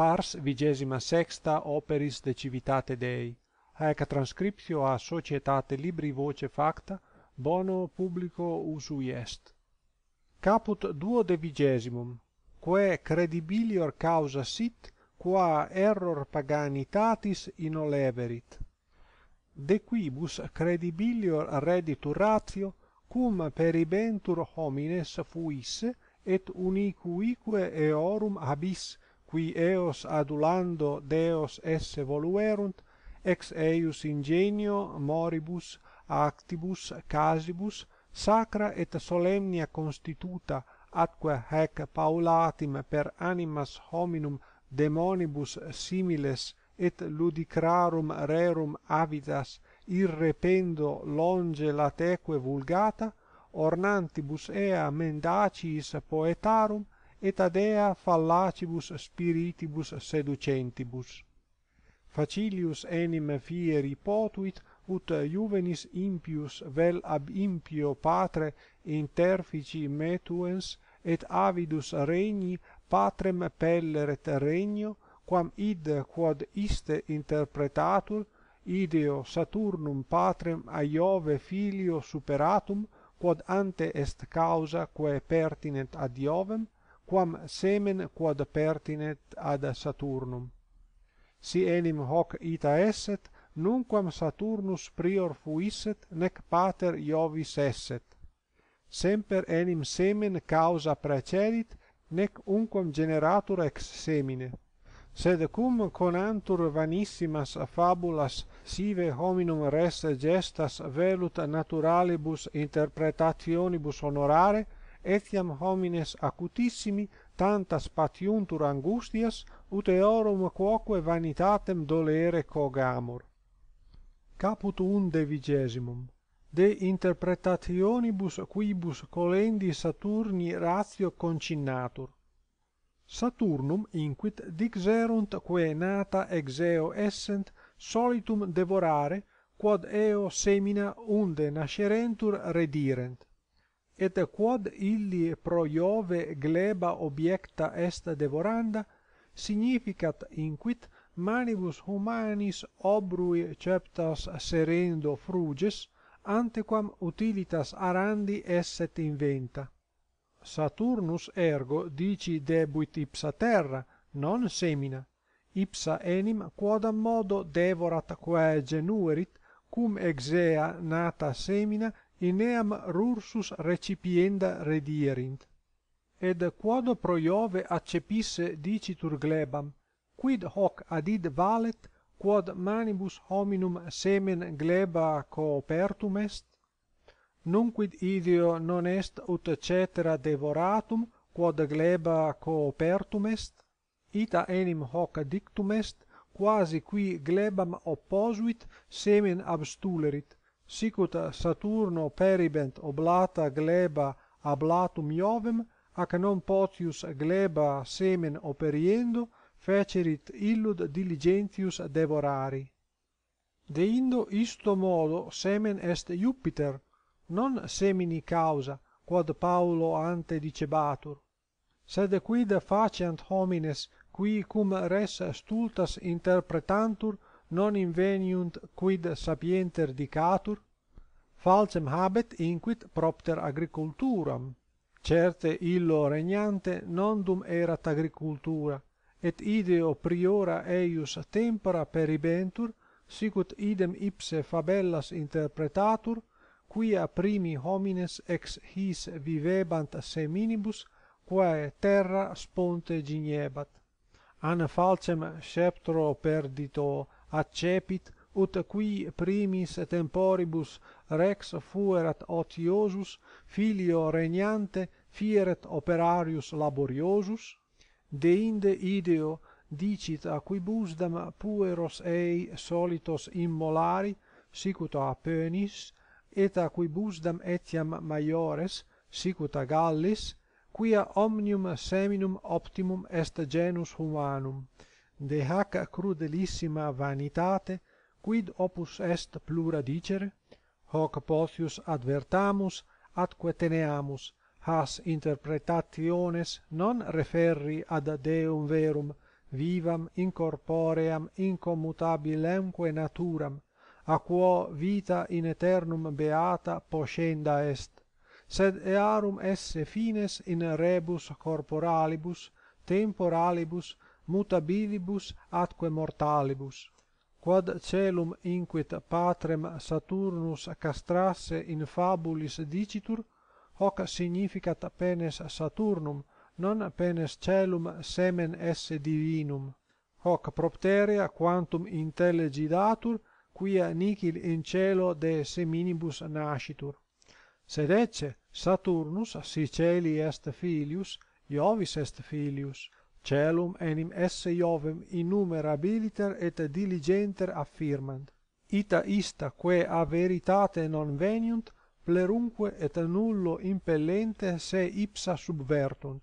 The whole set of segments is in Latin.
Pars vigesima sexta operis de Civitate Dei. Haec transcriptio a Societate Libri Voce Facta, bono publico usui est. Caput duo de vigesimum, quae credibilior causa sit, qua error paganitatis inoleverit. De quibus credibilior reditur ratio, cum peribentur homines fuisse, et unicuique eorum abis, qui eos adulando deos esse voluerunt ex eius ingenio moribus actibus casibus sacra et solemnia constituta atque hac paulatim per animas hominum demonibus similes et ludicrarum rerum avidas irrependo longe lateque vulgata ornantibus ea mendacis poetarum et ad ea fallacibus spiritibus seducentibus. Facilius enim fieri potuit, ut juvenis impius vel ab impio patre interfici metuens, et avidus regni patrem pelleret regno, quam id quod iste interpretatur, ideo Saturnum patrem a Iove filio superatum, quod ante est causa quae pertinent ad Iovem, quam semen quod pertinet ad Saturnum. Si enim hoc ita esset, nunquam Saturnus prior fuisset, nec pater Iovis esset. Semper enim semen causa precedit, nec unquam generatur ex semine. Sed cum conantur vanissimas fabulas sive hominum res gestas velut naturalibus interpretationibus honorare, etiam homines acutissimi tanta spatiuntur angustias ut eorum quoque vanitatem dolere cogamur caput unde vigesimum de interpretationibus quibus colendi saturni ratio concinnatur saturnum inquit dixerunt quae nata ex eo essent solitum devorare quod eo semina unde nascerentur redirent et quod illi pro Iove gleba objecta est devoranda significat inquit manibus humanis obrui ceptas serendo fruges antequam utilitas arandi esset inventa Saturnus ergo dici debuit ipsa terra non semina ipsa enim quodam modo devorat quae genuerit cum exea nata semina in eam rursus recipienda redierint. Ed quod pro Iove accepisse dicitur glebam, quid hoc ad id valet, quod manibus hominum semen gleba coopertum est? Nunquid idio non est ut cetera devoratum, quod gleba coopertum est? Ita enim hoc dictum est, quasi qui glebam opposuit semen abstulerit sicut Saturno peribent oblata gleba ablatum Iovem, ac non potius gleba semen operiendo, fecerit illud diligentius devorari. Deindo isto modo semen est Jupiter, non semini causa, quod Paulo ante dicebatur. Sed quid faciant homines qui cum res stultas interpretantur, non inveniunt quid sapienter dicatur falsem habet inquit propter agriculturam certe illo regnante nondum erat agricultura et ideo priora eius tempora peribentur sicut idem ipse fabellas interpretatur quia primi homines ex his vivebant seminibus quae terra sponte gignebat an falcem sceptro perdito accepit ut qui primis temporibus rex fuerat otiosus filio regnante fieret operarius laboriosus deinde ideo dicit a cui busdam pueros ei solitos immolari sic ut a penis et a cui busdam etiam maiores sic ut a gallis quia omnium seminum optimum est genus humanum de hac crudelissima vanitate, quid opus est plura dicere? Hoc potius advertamus, atque teneamus, has interpretationes non referri ad Deum verum, vivam incorpoream incommutabilemque naturam, a quo vita in eternum beata poscenda est, sed earum esse fines in rebus corporalibus, temporalibus, mutabilibus atque mortalibus quod celum inquit patrem saturnus castrasse in fabulis dicitur hoc significat penes saturnum non penes celum semen esse divinum hoc propteria quantum intelligidatur quia nihil in cielo de seminibus nascitur sed ecce saturnus si celi est filius iovis est filius Celum enim esse iovem innumerabiliter et diligenter affirmant ita ista quae a veritate non veniunt plerunque et nullo impellente se ipsa subvertunt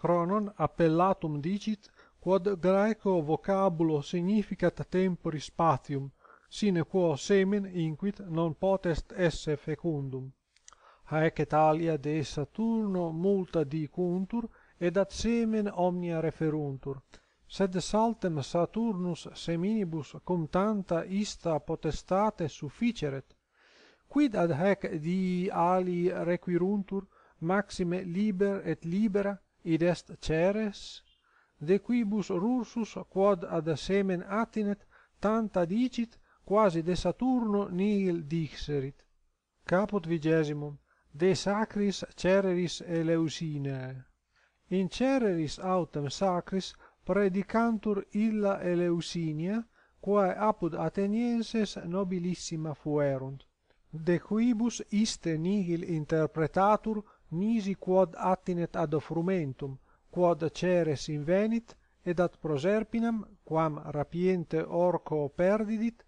Cronon appellatum dicit quod graeco vocabulo significat tempori spatium sine quo semen inquit non potest esse fecundum haec et alia de Saturno multa dicuntur et ad semen omnia referuntur sed saltem saturnus seminibus cum tanta ista potestate sufficeret quid ad hec dii ali requiruntur maxime liber et libera id est ceres de quibus rursus quod ad semen attinet tanta dicit quasi de saturno nihil dixerit caput vigesimum de sacris cereris eleusinae In cereris autem sacris predicantur illa Eleusinia, quae apud Atenienses nobilissima fuerunt. De quibus iste nihil interpretatur nisi quod attinet ad frumentum, quod ceres invenit, ed ad proserpinam, quam rapiente orco perdidit,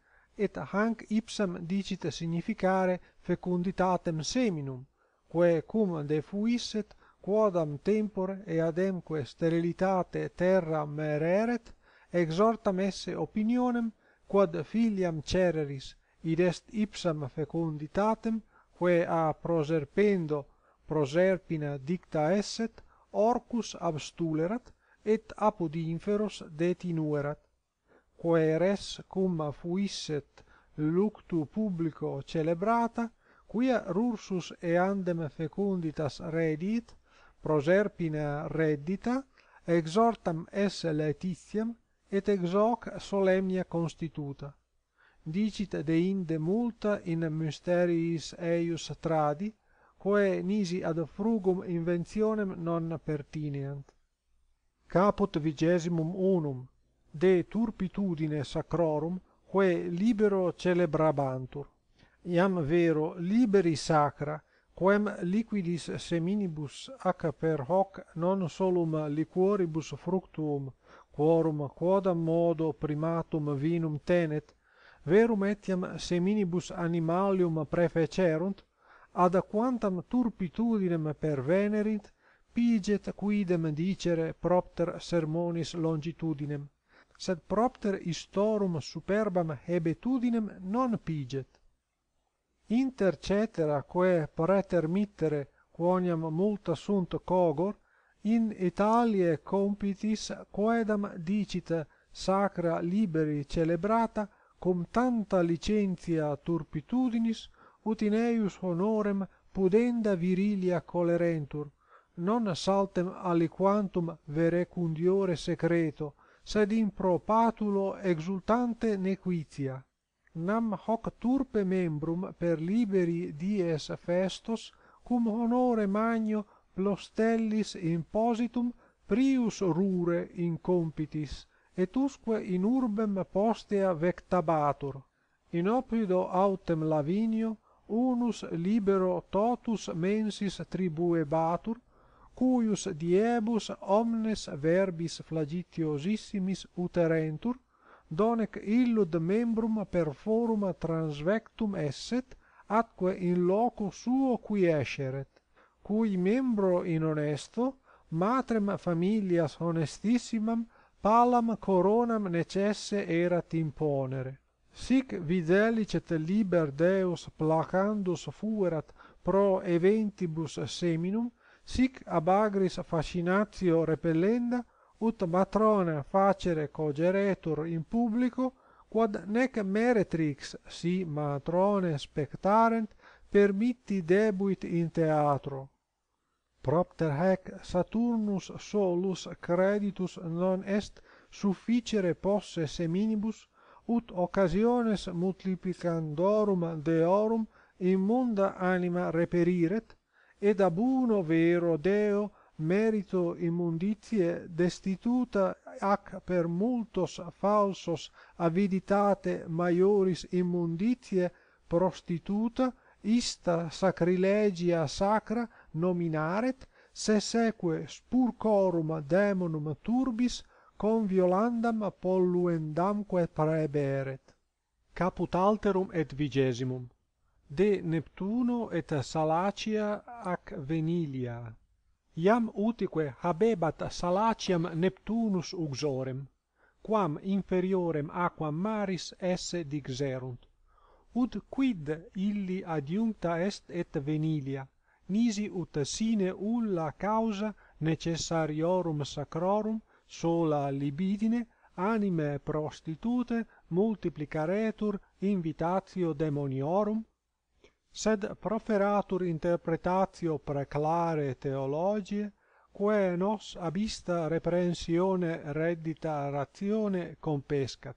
et hanc ipsam dicit significare fecunditatem seminum, quae cum defuisset quodam tempore et ademque sterilitate terra mereret exhortam esse opinionem quod filiam cereris id est ipsam fecunditatem quae a proserpendo proserpina dicta esset orcus abstulerat et apud inferos detinuerat quae res cum fuisset luctu publico celebrata quia rursus eandem fecunditas redit proserpina reddita exortam esse laetitiam et ex hoc solemnia constituta dicit de inde multa in mysteriis eius tradi quae nisi ad frugum inventionem non pertineant caput vigesimum unum de turpitudine sacrorum quae libero celebrabantur iam vero liberi sacra quem liquidis seminibus ac per hoc non solum liquoribus fructum, quorum quodam modo primatum vinum tenet, verum etiam seminibus animalium prefecerunt, ad quantam turpitudinem pervenerint, piget quidem dicere propter sermonis longitudinem, sed propter istorum superbam hebetudinem non piget inter cetera quae praeter mittere quoniam multa sunt cogor in Italie compitis quaedam dicit sacra liberi celebrata cum tanta licentia turpitudinis ut in eius honorem pudenda virilia colerentur non saltem aliquantum vere cundiore secreto sed in propatulo exultante nequitia nam hoc turpe membrum per liberi dies festos cum honore magno plostellis impositum prius rure in compitis et usque in urbem postea vectabatur in opido autem lavinio unus libero totus mensis tribue batur cuius diebus omnes verbis flagitiosissimis uterentur donec illud membrum per forum transvectum esset, atque in loco suo qui esceret, cui membro in onesto, matrem familias honestissimam, palam coronam necesse erat imponere. Sic videlicet liber Deus placandus fuerat pro eventibus seminum, sic ab agris fascinatio repellenda, ut matrona facere cogeretur in publico quod nec meretrix si matrone spectarent permitti debuit in teatro propter hac saturnus solus creditus non est sufficere posse seminibus ut occasiones multiplicandorum deorum in munda anima reperiret et ab uno vero deo merito immunditie destituta ac per multos falsos aviditate maioris immunditie prostituta ista sacrilegia sacra nominaret se seque spurcorum demonum turbis con violandam polluendamque preberet. Caput alterum et vigesimum. De Neptuno et Salacia ac Venilia. Iam utique habebat salaciam Neptunus uxorem, quam inferiorem aquam maris esse digserunt. Ut quid illi adiuncta est et venilia, nisi ut sine ulla causa necessariorum sacrorum, sola libidine, anime prostitute, multiplicaretur invitatio demoniorum, sed proferatur interpretatio preclare theologie, quae nos abista reprensione reddita ratione compescat.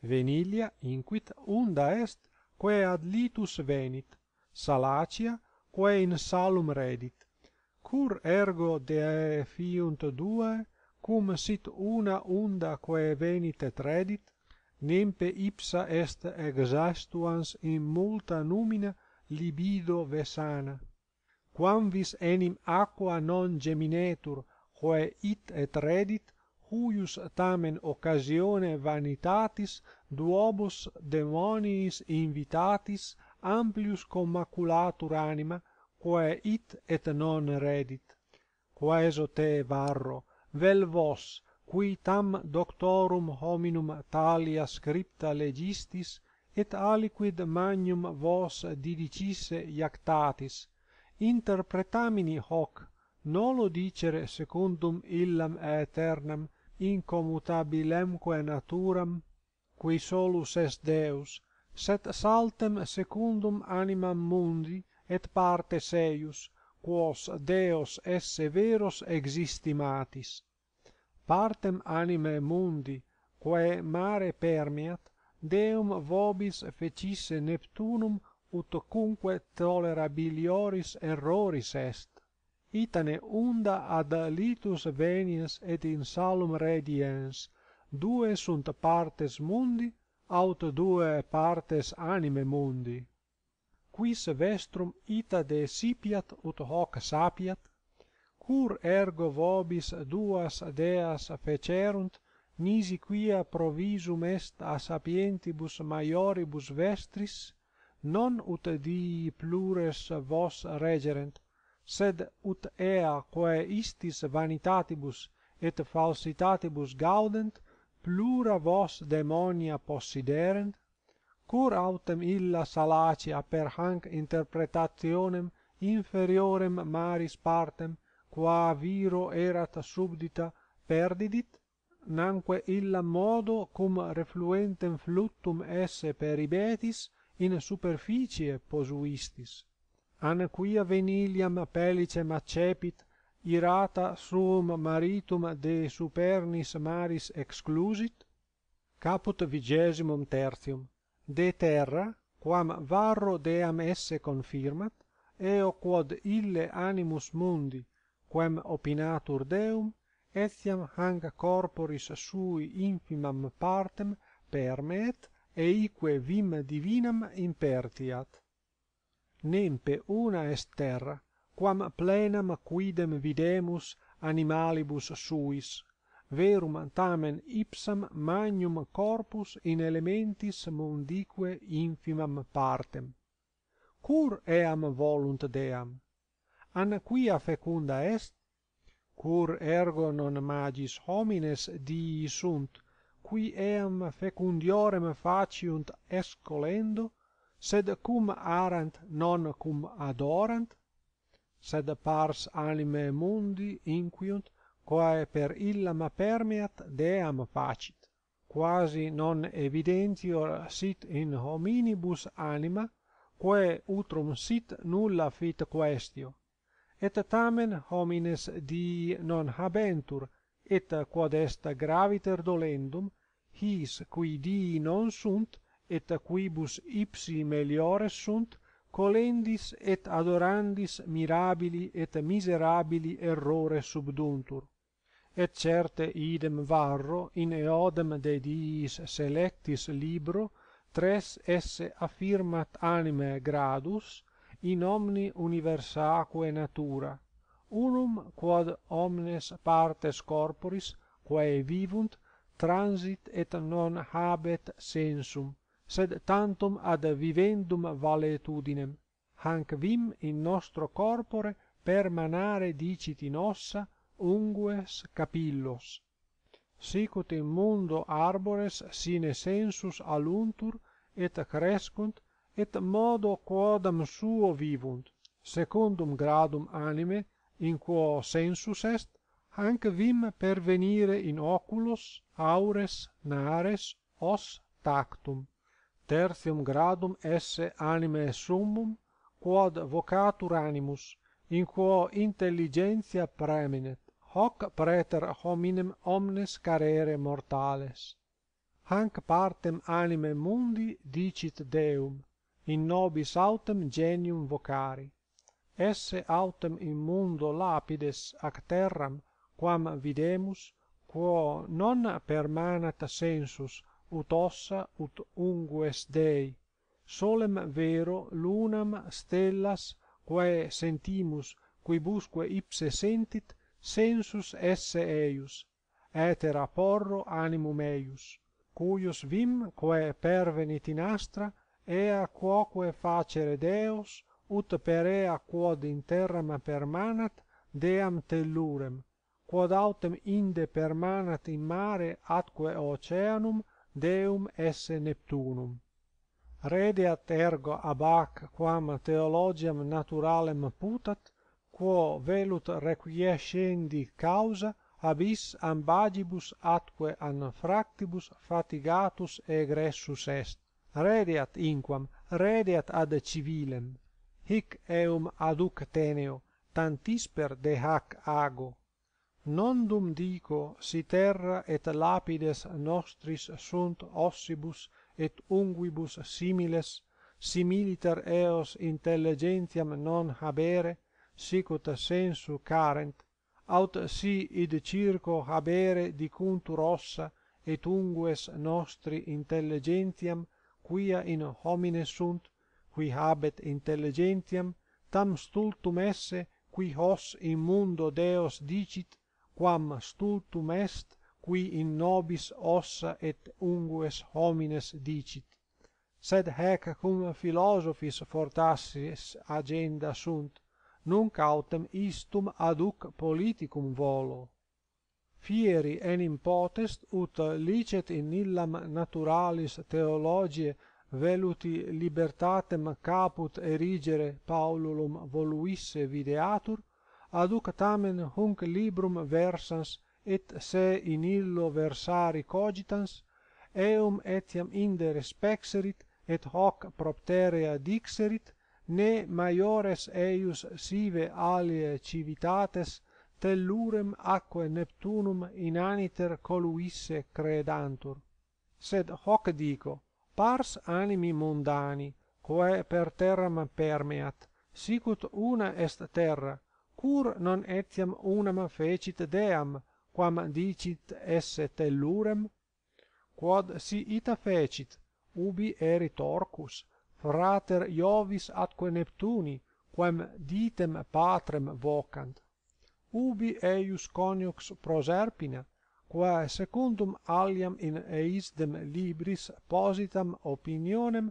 Venilia, inquit, unda est, quae ad litus venit, salacia, quae in salum redit, cur ergo de fiunt due, cum sit una unda quae venit et reddit? nempe ipsa est exastuans in multa numina libido vesana quam vis enim aqua non geminetur quae it et redit huius tamen occasione vanitatis duobus demoniis invitatis amplius commaculatur anima quae it et non redit quaeso te varro vel vos qui tam doctorum hominum talia scripta legistis et aliquid magnum vos didicisse iactatis interpretamini hoc nolo dicere secundum illam aeternam incommutabilemque naturam qui solus est deus set saltem secundum animam mundi et parte seius quos deos esse veros existimatis partem anime mundi, quae mare permeat, deum vobis fecisse Neptunum ut cumque tolerabilioris erroris est. Itane unda ad litus veniens et in salum rediens, due sunt partes mundi, aut due partes anime mundi. Quis vestrum ita decipiat ut hoc sapiat, cur ergo vobis duas deas fecerunt nisi quia provisum est a sapientibus maioribus vestris non ut dii plures vos regerent sed ut ea quae istis vanitatibus et falsitatibus gaudent plura vos demonia possiderent cur autem illa salacia per hanc interpretationem inferiorem maris partem qua viro erat subdita perdidit, nanque illa modo cum refluentem fluttum esse peribetis in superficie posuistis. An quia veniliam pelicem accepit, irata suum maritum de supernis maris exclusit? Caput vigesimum tertium. De terra, quam varro deam esse confirmat, eo quod ille animus mundi, quem opinatur Deum, etiam hanc corporis sui infimam partem permet, eique vim divinam impertiat. Nempe una est terra, quam plenam quidem videmus animalibus suis, verum tamen ipsam magnum corpus in elementis mundique infimam partem. Cur eam volunt deam? an quia fecunda est cur ergo non magis homines dii sunt qui eam fecundiorem faciunt escolendo sed cum arant non cum adorant sed pars anime mundi inquiunt quae per illam permeat deam facit quasi non evidentior sit in hominibus anima quae utrum sit nulla fit questio et tamen homines di non habentur et quod est graviter dolendum his qui di non sunt et quibus ipsi meliores sunt colendis et adorandis mirabili et miserabili errore subduntur et certe idem varro in eodem de diis selectis libro tres esse affirmat anime gradus in omni universa natura unum quod omnes partes corporis quae vivunt transit et non habet sensum sed tantum ad vivendum valetudinem hanc vim in nostro corpore permanare dicit in ossa ungues capillos sic ut in mundo arbores sine sensus aluntur et crescunt et modo quodam suo vivunt secundum gradum anime in quo sensus est hanc vim pervenire in oculos aures nares os tactum tertium gradum esse anime summum quod vocatur animus in quo intelligentia preminet hoc praeter hominem omnes carere mortales hanc partem anime mundi dicit deum in nobis autem genium vocari esse autem in mundo lapides ac terram quam videmus quo non permanat sensus ut ossa ut ungues dei solem vero lunam stellas quae sentimus quibusque ipse sentit sensus esse eius aetera porro animum eius cuius vim quae pervenit in astra ea quoque facere Deus, ut per ea quod in terram permanat, deam tellurem, quod autem inde permanat in mare atque oceanum, Deum esse Neptunum. Redeat ergo ab hac quam theologiam naturalem putat, quo velut requiescendi causa abis ambagibus atque an fractibus fatigatus egressus est redeat inquam, redeat ad civilem. Hic eum aduc teneo, tantisper de hac ago. Nondum dico si terra et lapides nostris sunt ossibus et unguibus similes, similiter eos intelligentiam non habere, sicut sensu carent, aut si id circo habere dicuntur ossa et ungues nostri intelligentiam quia in homine sunt, qui habet intelligentiam, tam stultum esse, qui hos in mundo Deos dicit, quam stultum est, qui in nobis ossa et ungues homines dicit. Sed hec cum philosophis fortassis agenda sunt, nunc autem istum aduc politicum volo fieri enim potest ut licet in illam naturalis theologiae veluti libertatem caput erigere Paulum voluisse videatur aduc tamen hunc librum versans et se in illo versari cogitans eum etiam inde respexerit et hoc propterea dixerit ne maiores eius sive alie civitates tellurem aquae Neptunum in aniter coluisse credantur. Sed hoc dico, pars animi mundani, quae per terram permeat, sicut una est terra, cur non etiam unam fecit deam, quam dicit esse tellurem? Quod si ita fecit, ubi erit orcus, frater Iovis atque Neptuni, quem ditem patrem vocant ubi eius coniux proserpina, qua secundum aliam in eisdem libris positam opinionem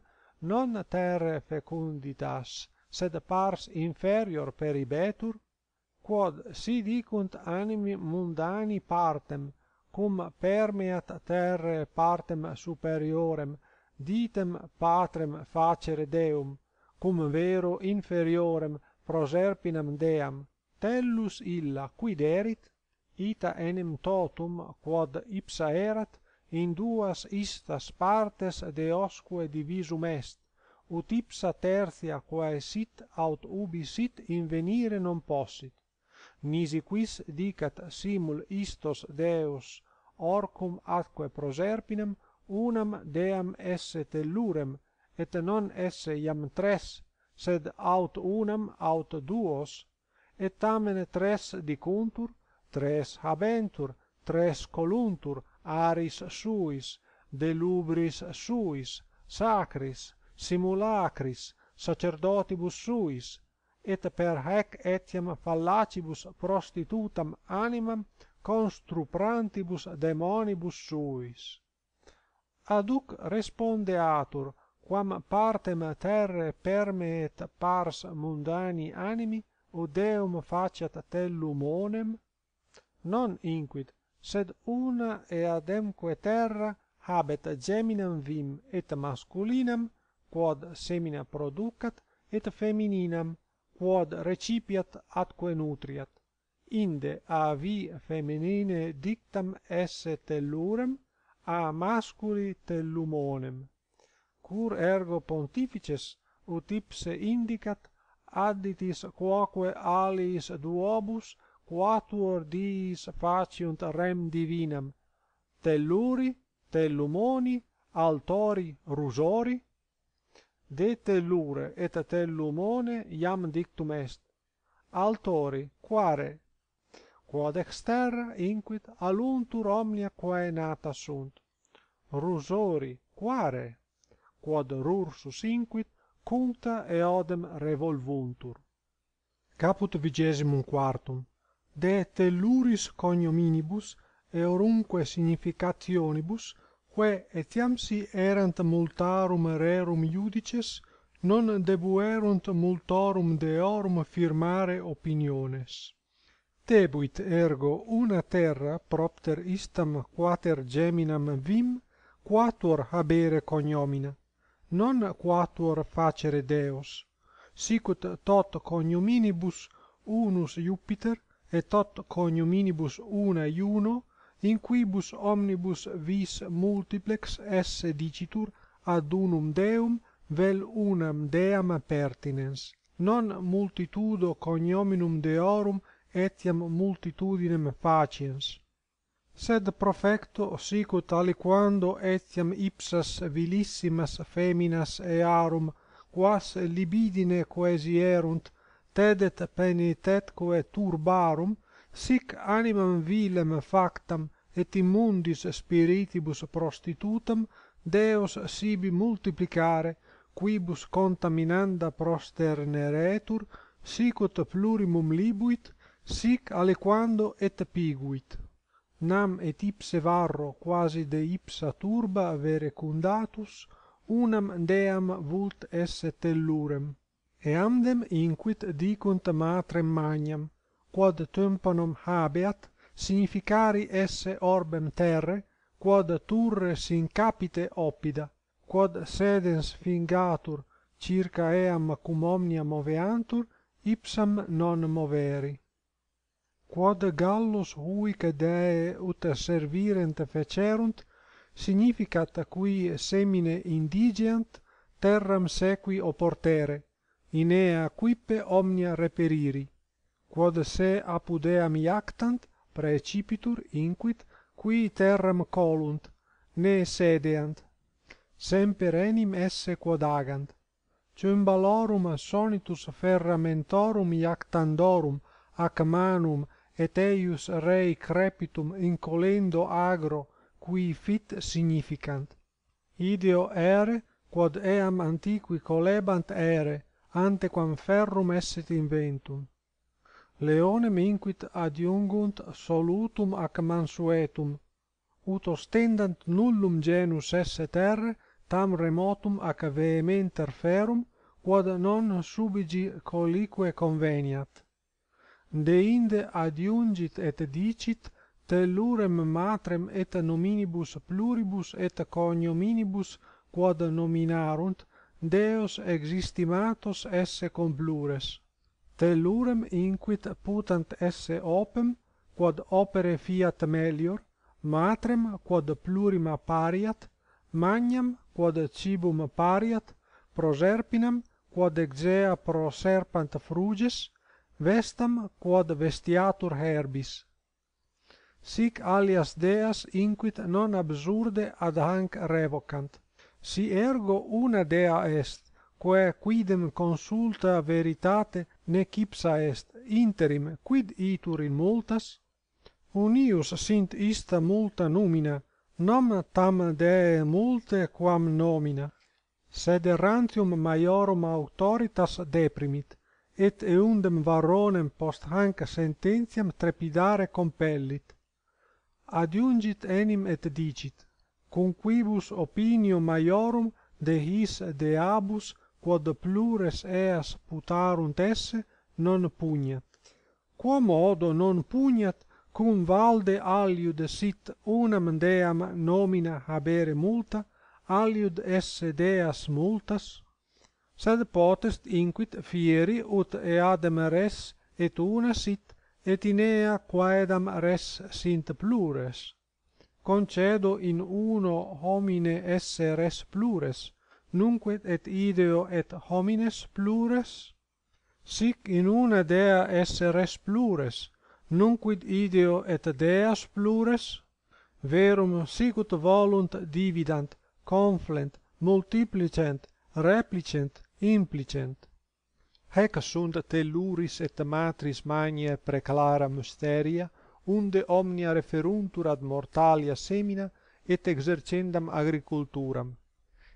non terre fecunditas, sed pars inferior peribetur, quod si dicunt animi mundani partem, cum permeat terre partem superiorem, ditem patrem facere Deum, cum vero inferiorem proserpinam Deam, tellus illa quid erit ita enim totum quod ipsa erat in duas istas partes deosque divisum est ut ipsa tertia quae sit aut ubi sit in venire non possit nisi quis dicat simul istos deus, orcum atque proserpinem unam deam esse tellurem et non esse iam tres sed aut unam aut duos et tamen tres dicuntur, tres habentur, tres coluntur, aris suis, delubris suis, sacris, simulacris, sacerdotibus suis, et per hec etiam fallacibus prostitutam animam construprantibus demonibus suis. Aduc respondeatur, quam partem terre permeet pars mundani animi, o deum faciat tellum onem non inquit sed una e ademque terra habet geminam vim et masculinam quod semina producat et femininam quod recipiat atque nutriat inde a vi feminine dictam esse tellurem a masculi tellumonem cur ergo pontifices ut ipse indicat additis quoque alis duobus quatuor dies faciunt rem divinam telluri tellumoni altori rusori de tellure et tellumone iam dictum est altori quare quod ex terra inquit aluntur omnia quae nata sunt rusori quare quod rursus inquit conta eodem revolvuntur. Caput vigesimum quartum. De telluris cognominibus orunque significationibus, que etiam si erant multarum rerum iudices, non debuerunt multorum deorum firmare opiniones. Tebuit ergo una terra propter istam quater geminam vim, quator habere cognomina, non quatuor facere deos sic ut tot cognominibus unus iupiter et tot cognominibus una iuno in quibus omnibus vis multiplex esse dicitur ad unum deum vel unam deam pertinens non multitudo cognominum deorum etiam multitudinem faciens Sed profecto, sicut aliquando etiam ipsas vilissimas feminas earum, quas libidine erunt, tedet quo turbarum, sic animam vilem factam et immundis spiritibus prostitutam, deos sibi multiplicare, quibus contaminanda prosterneretur, sicut plurimum libuit, sic aliquando et piguit nam et ipse varro quasi de ipsa turba avere unam deam vult esse tellurem et amdem inquit dicunt matrem magnam quod tempanum habeat significari esse orbem terre quod turre sin capite oppida quod sedens fingatur circa eam cum omnia moveantur ipsam non moveri quod gallus huic dee ut servirent fecerunt, significat qui semine indigeant terram sequi oportere, inea quipe omnia reperiri, quod se apudeam iactant, precipitur inquit, qui terram colunt, ne sedeant. Semper enim esse quod agant. Cymbalorum sonitus ferramentorum iactandorum ac manum et eius rei crepitum incolendo agro qui fit significant. Ideo ere, quod eam antiqui colebant ere, antequam ferrum esset inventum. Leonem inquit adiungunt solutum ac mansuetum, ut ostendant nullum genus esse terre tam remotum ac vehementer ferrum, quod non subigi colique conveniat deinde adiungit et dicit tellurem matrem et nominibus pluribus et cognominibus quod nominarunt deos existimatos esse cum plures tellurem inquit putant esse opem quod opere fiat melior matrem quod plurima pariat magnam quod cibum pariat proserpinam quod exea proserpant fruges vestam quod vestiatur herbis. Sic alias deas inquit non absurde ad hanc revocant. Si ergo una dea est, quae quidem consulta veritate ne cipsa est, interim quid itur in multas? Unius sint ista multa numina, nom tam dee multe quam nomina, sed erantium maiorum autoritas deprimit, et eundem varronem post hanc sententiam trepidare compellit adiungit enim et dicit cum quibus opinio maiorum de his de abus quod plures eas putarunt esse non pugnat quo modo non pugnat cum valde aliud sit una deam nomina habere multa aliud esse deas multas sed potest inquit fieri ut eadem res et una sit et in ea quaedam res sint plures. Concedo in uno homine esse res plures, nunquet et ideo et homines plures? Sic in una dea esse res plures, nunquid ideo et deas plures? Verum sic ut volunt dividant, conflent, multiplicent, replicent, implicent. Hec sunt telluris et matris magnae preclara mysteria, unde omnia referuntur ad mortalia semina et exercendam agriculturam.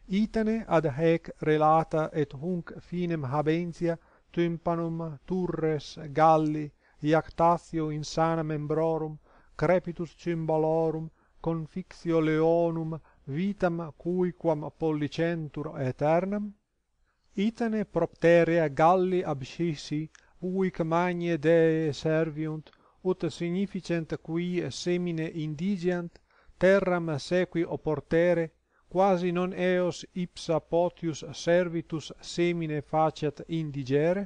Itane ad hec relata et hunc finem habentia tympanum, turres, galli, iactatio sana membrorum, crepitus cymbalorum, confixio leonum, vitam cuiquam pollicentur aeternam? Itane propteria galli abscissi, uic magne de serviunt, ut significent qui semine indigiant, terram sequi oportere, quasi non eos ipsa potius servitus semine faciat indigere?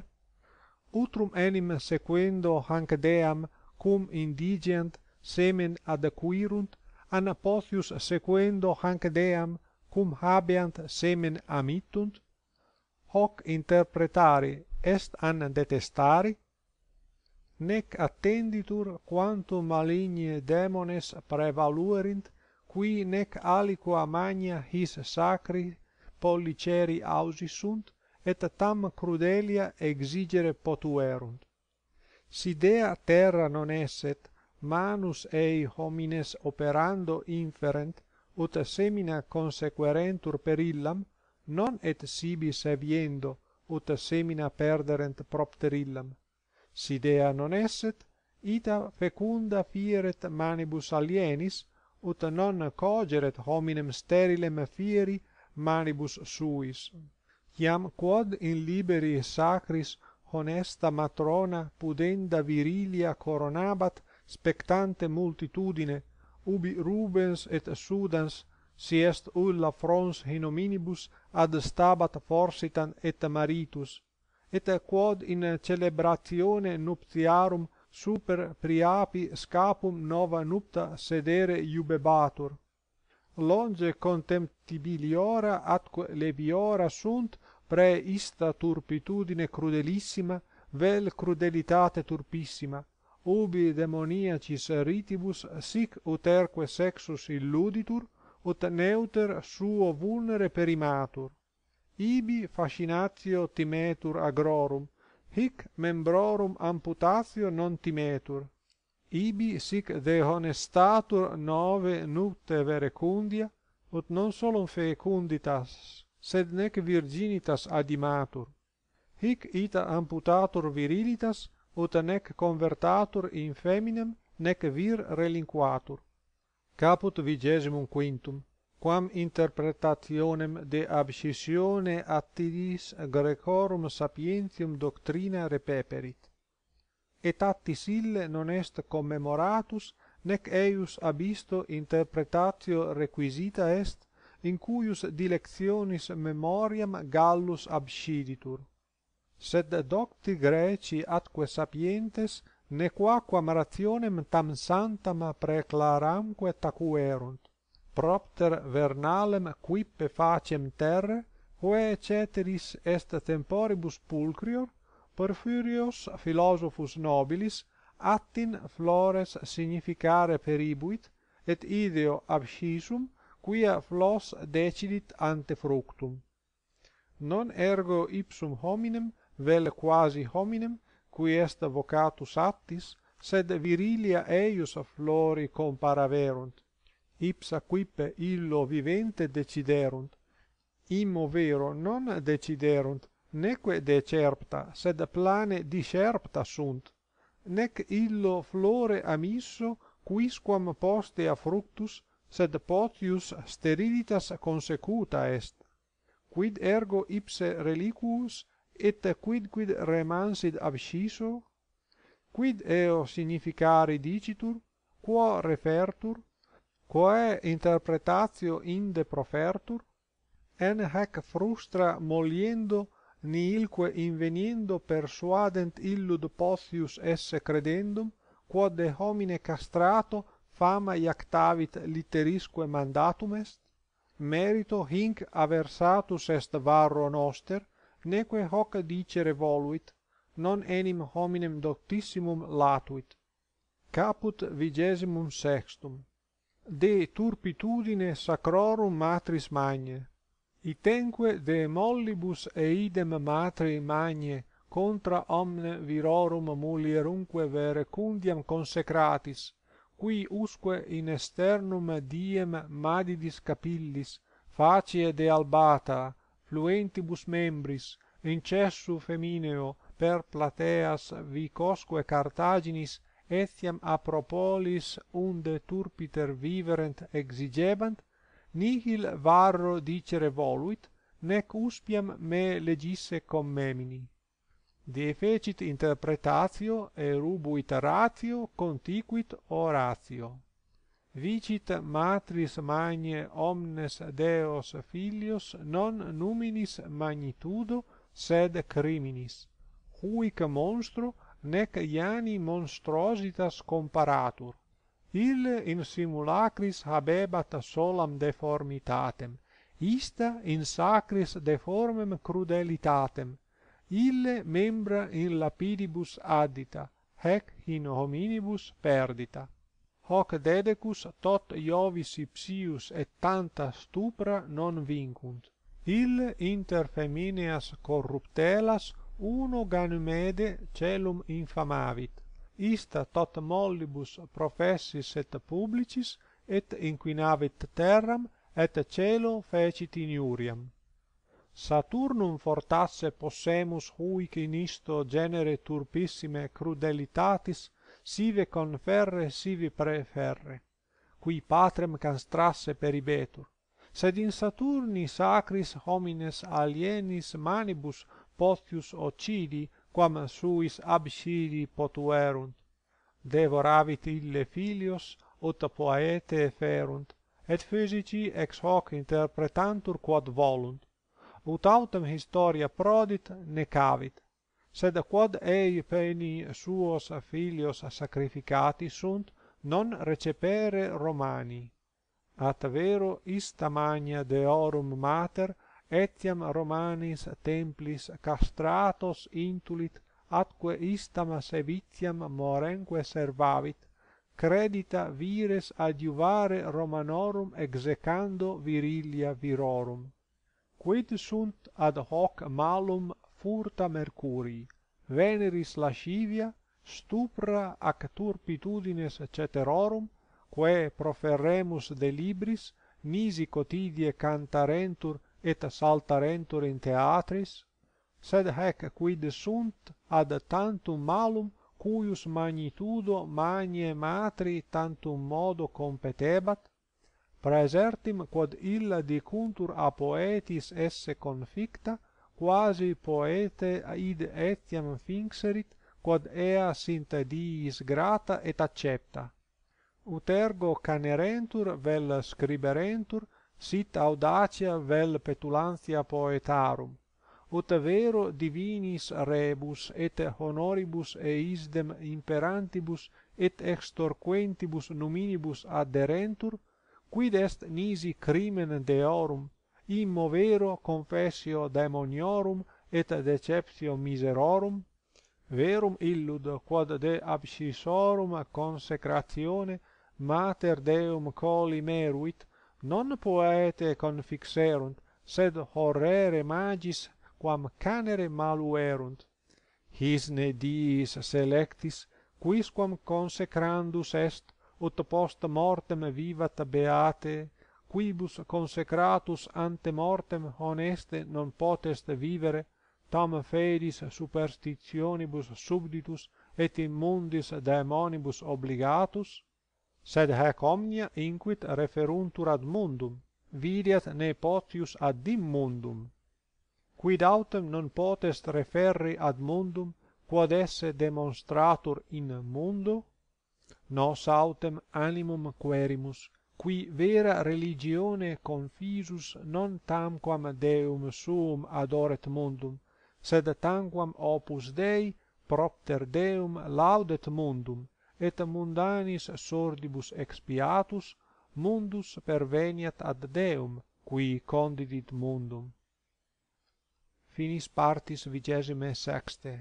Utrum enim sequendo hanc deam, cum indigiant, semen adquirunt, an apothius sequendo hanc deam, cum habeant semen amittunt? hoc interpretari est an detestari? Nec attenditur quantum maligne demones prevaluerint, qui nec aliqua magna his sacri polliceri sunt et tam crudelia exigere potuerunt. Si dea terra non esset, manus ei homines operando inferent, ut semina consequerentur per illam, non et sibi seviendo ut semina perderent propter illam si dea non esset ita fecunda fieret manibus alienis ut non cogeret hominem sterilem fieri manibus suis iam quod in liberi sacris honesta matrona pudenda virilia coronabat spectante multitudine ubi rubens et sudans si est ulla frons hinominibus ad stabat forsitan et maritus, et quod in celebratione nuptiarum super priapi scapum nova nupta sedere iubebatur. Longe contemptibiliora atque leviora sunt pre ista turpitudine crudelissima vel crudelitate turpissima, ubi demoniacis ritibus sic uterque sexus illuditur, ut neuter suo vulnere perimatur. Ibi fascinatio timetur agrorum, hic membrorum amputatio non timetur. Ibi sic de honestatur nove nutte verecundia, ut non solum fecunditas, sed nec virginitas adimatur. Hic ita amputatur virilitas, ut nec convertatur in feminem, nec vir relinquatur. Caput vigesimum quintum, quam interpretationem de abscissione attidis grecorum sapientium doctrina repeperit. Et attis ille non est commemoratus, nec eius abisto interpretatio requisita est, in cuius dilectionis memoriam Gallus absciditur. Sed docti greci atque sapientes nequaquam rationem tam santam preclaramque tacuerunt, propter vernalem quippe faciem terre, hoe ceteris est temporibus pulcrior, perfurios philosophus nobilis attin flores significare peribuit, et ideo abscisum, quia flos decidit ante fructum. Non ergo ipsum hominem, vel quasi hominem, qui est vocatus attis, sed virilia eius flori comparaverunt, ipsa quippe illo vivente deciderunt, immo vero non deciderunt, neque decerpta, sed plane discerpta sunt, nec illo flore amisso quisquam poste a fructus, sed potius sterilitas consecuta est. Quid ergo ipse reliquus et quidquid remansid abscisso? Quid eo significari dicitur? Quo refertur? Quae interpretatio inde profertur? En hec frustra moliendo, nihilque inveniendo persuadent illud possius esse credendum, quod de homine castrato fama iactavit litterisque mandatum est, merito hinc aversatus est varro noster, neque hoc dicere voluit non enim hominem doctissimum latuit caput vigesimum sextum de turpitudine sacrorum matris magne itenque de mollibus et idem matri magne contra omne virorum mulierumque vere cundiam consecratis qui usque in externum diem madidis capillis facie de albata fluentibus membris in cessu femineo per plateas vicosque Carthaginis etiam apropolis unde turpiter viverent exigebant nihil varro dicere voluit nec uspiam me legisse commemini defecit interpretatio erubuit ratio contiquit oratio vicit matris magne omnes deos filios non numinis magnitudo sed criminis huic monstro nec iani monstrositas comparatur ille in simulacris habebat solam deformitatem ista in sacris deformem crudelitatem ille membra in lapidibus addita hec in hominibus perdita hoc dedecus tot Iovis ipsius et tanta stupra non vincunt. Il inter femineas corruptelas uno ganymede celum infamavit. Ista tot mollibus professis et publicis et inquinavit terram et celo fecit iniuriam. Saturnum fortasse possemus huic in isto genere turpissime crudelitatis sive conferre sive preferre, qui patrem canstrasse peribetur, sed in Saturni sacris homines alienis manibus potius occidi, quam suis abscidi potuerunt, devoravit ille filios, ut poete ferunt, et physici ex hoc interpretantur quod volunt, ut autem historia prodit necavit, sed quod ei peni suos filios sacrificati sunt non recepere romani at vero ista magna deorum mater etiam romanis templis castratos intulit atque istam sevitiam morenque servavit credita vires adiuvare romanorum execando virilia virorum quid sunt ad hoc malum furta Mercuri, Veneris lascivia, stupra ac turpitudines ceterorum, quae proferremus de libris, nisi cotidie cantarentur et saltarentur in theatris, sed hec quid sunt ad tantum malum cuius magnitudo magne matri tantum modo competebat, praesertim quod illa dicuntur a poetis esse conficta, quasi poete id etiam finxerit quod ea sint diis grata et accepta ut ergo canerentur vel scriberentur sit audacia vel petulantia poetarum ut vero divinis rebus et honoribus et isdem imperantibus et extorquentibus nominibus aderentur, quid est nisi crimen deorum immo vero confessio daemoniorum et deceptio miserorum verum illud quod de abscisorum consecratione mater deum coli meruit non poete confixerunt sed horrere magis quam canere maluerunt his ne dies selectis quisquam consecrandus est ut post mortem vivat beate quibus consecratus ante mortem honeste non potest vivere tam fedis superstitionibus subditus et in mundis daemonibus obligatus sed hec omnia inquit referuntur ad mundum vidiat ne potius ad immundum quid autem non potest referri ad mundum quod esse demonstratur in mundo nos autem animum querimus qui vera religione confisus non tamquam deum suum adoret mundum sed tamquam opus dei propter deum laudet mundum et mundanis sordibus expiatus mundus perveniat ad deum qui condidit mundum finis partis vigesime sexte